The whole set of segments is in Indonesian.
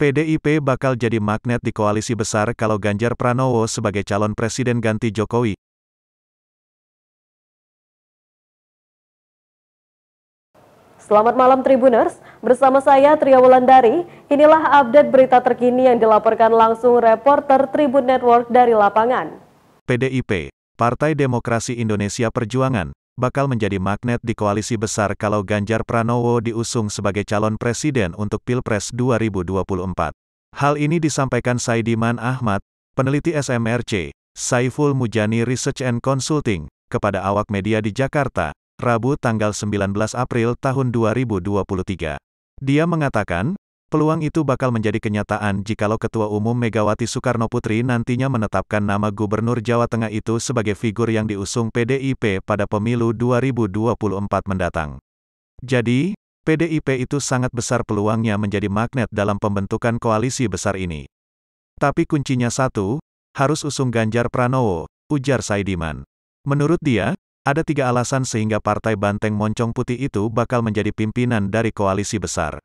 PDIP bakal jadi magnet di koalisi besar kalau Ganjar Pranowo sebagai calon presiden ganti Jokowi. Selamat malam Tribuners, bersama saya Tria Wulandari. Inilah update berita terkini yang dilaporkan langsung reporter Tribun Network dari lapangan. PDIP, Partai Demokrasi Indonesia Perjuangan, bakal menjadi magnet di koalisi besar kalau Ganjar Pranowo diusung sebagai calon presiden untuk Pilpres 2024. Hal ini disampaikan Saidiman Ahmad, peneliti SMRC, Saiful Mujani Research and Consulting, kepada awak media di Jakarta, Rabu tanggal 19 April tahun 2023. Dia mengatakan, Peluang itu bakal menjadi kenyataan jikalau Ketua Umum Megawati Soekarno Putri nantinya menetapkan nama Gubernur Jawa Tengah itu sebagai figur yang diusung PDIP pada pemilu 2024 mendatang. Jadi, PDIP itu sangat besar peluangnya menjadi magnet dalam pembentukan koalisi besar ini. Tapi kuncinya satu, harus usung Ganjar Pranowo, ujar Saidiman. Menurut dia, ada tiga alasan sehingga Partai Banteng Moncong Putih itu bakal menjadi pimpinan dari koalisi besar.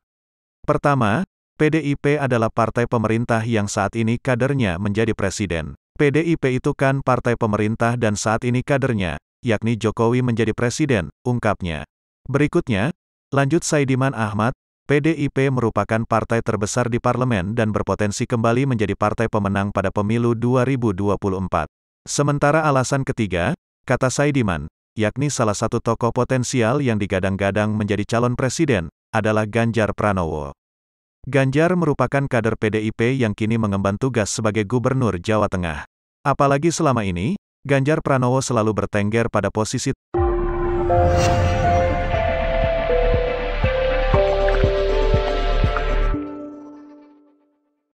Pertama, PDIP adalah partai pemerintah yang saat ini kadernya menjadi presiden. PDIP itu kan partai pemerintah dan saat ini kadernya, yakni Jokowi menjadi presiden, ungkapnya. Berikutnya, lanjut Saidiman Ahmad, PDIP merupakan partai terbesar di parlemen dan berpotensi kembali menjadi partai pemenang pada pemilu 2024. Sementara alasan ketiga, kata Saidiman, yakni salah satu tokoh potensial yang digadang-gadang menjadi calon presiden, adalah Ganjar Pranowo. Ganjar merupakan kader PDIP yang kini mengemban tugas sebagai Gubernur Jawa Tengah. Apalagi selama ini, Ganjar Pranowo selalu bertengger pada posisi